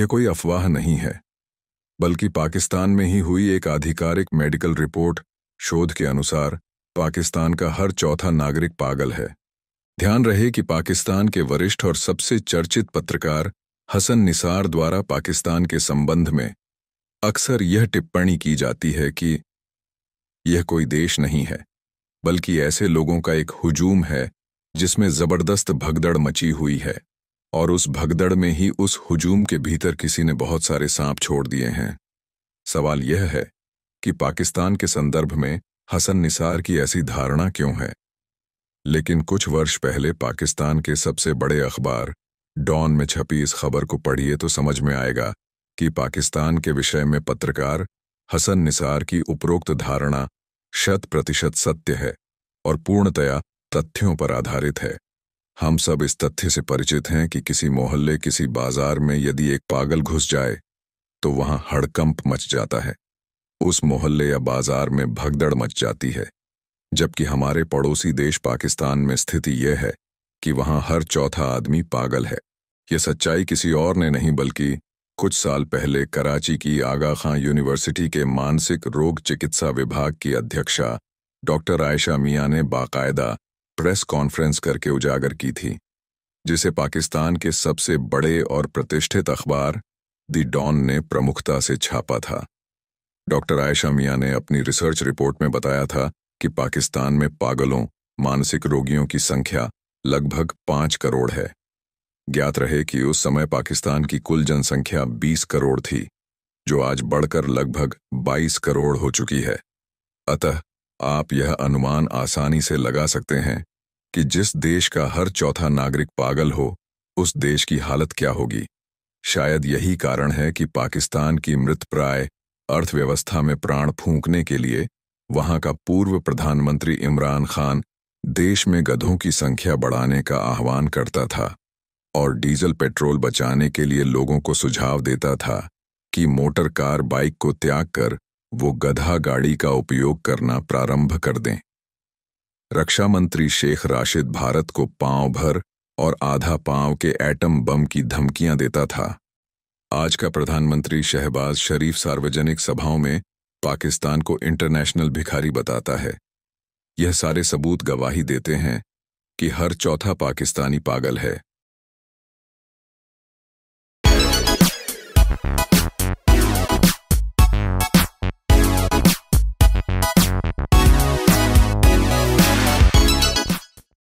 यह कोई अफवाह नहीं है बल्कि पाकिस्तान में ही हुई एक आधिकारिक मेडिकल रिपोर्ट शोध के अनुसार पाकिस्तान का हर चौथा नागरिक पागल है ध्यान रहे कि पाकिस्तान के वरिष्ठ और सबसे चर्चित पत्रकार हसन निसार द्वारा पाकिस्तान के संबंध में अक्सर यह टिप्पणी की जाती है कि यह कोई देश नहीं है बल्कि ऐसे लोगों का एक हुजूम है जिसमें जबरदस्त भगदड़ मची हुई है और उस भगदड़ में ही उस हुजूम के भीतर किसी ने बहुत सारे सांप छोड़ दिए हैं सवाल यह है कि पाकिस्तान के संदर्भ में हसन निसार की ऐसी धारणा क्यों है लेकिन कुछ वर्ष पहले पाकिस्तान के सबसे बड़े अखबार डॉन में छपी इस खबर को पढ़िए तो समझ में आएगा कि पाकिस्तान के विषय में पत्रकार हसन निसार की उपरोक्त धारणा शत प्रतिशत सत्य है और पूर्णतया तथ्यों पर आधारित है हम सब इस तथ्य से परिचित हैं कि किसी मोहल्ले किसी बाजार में यदि एक पागल घुस जाए तो वहां हड़कंप मच जाता है उस मोहल्ले या बाजार में भगदड़ मच जाती है जबकि हमारे पड़ोसी देश पाकिस्तान में स्थिति यह है कि वहां हर चौथा आदमी पागल है यह सच्चाई किसी और ने नहीं बल्कि कुछ साल पहले कराची की आगा खां यूनिवर्सिटी के मानसिक रोग चिकित्सा विभाग की अध्यक्षा डॉक्टर आयशा मियाँ ने बाकायदा प्रेस कॉन्फ्रेंस करके उजागर की थी जिसे पाकिस्तान के सबसे बड़े और प्रतिष्ठित अखबार द डॉन ने प्रमुखता से छापा था डॉक्टर आयशा मियाँ ने अपनी रिसर्च रिपोर्ट में बताया था कि पाकिस्तान में पागलों मानसिक रोगियों की संख्या लगभग पाँच करोड़ है ज्ञात रहे कि उस समय पाकिस्तान की कुल जनसंख्या बीस करोड़ थी जो आज बढ़कर लगभग बाईस करोड़ हो चुकी है अतः आप यह अनुमान आसानी से लगा सकते हैं कि जिस देश का हर चौथा नागरिक पागल हो उस देश की हालत क्या होगी शायद यही कारण है कि पाकिस्तान की मृत प्राय अर्थव्यवस्था में प्राण फूंकने के लिए वहां का पूर्व प्रधानमंत्री इमरान खान देश में गधों की संख्या बढ़ाने का आह्वान करता था और डीजल पेट्रोल बचाने के लिए लोगों को सुझाव देता था कि मोटर कार बाइक को त्याग कर वो गधा गाड़ी का उपयोग करना प्रारंभ कर दें रक्षा मंत्री शेख राशिद भारत को पांव भर और आधा पांव के एटम बम की धमकियां देता था आज का प्रधानमंत्री शहबाज शरीफ सार्वजनिक सभाओं में पाकिस्तान को इंटरनेशनल भिखारी बताता है यह सारे सबूत गवाही देते हैं कि हर चौथा पाकिस्तानी पागल है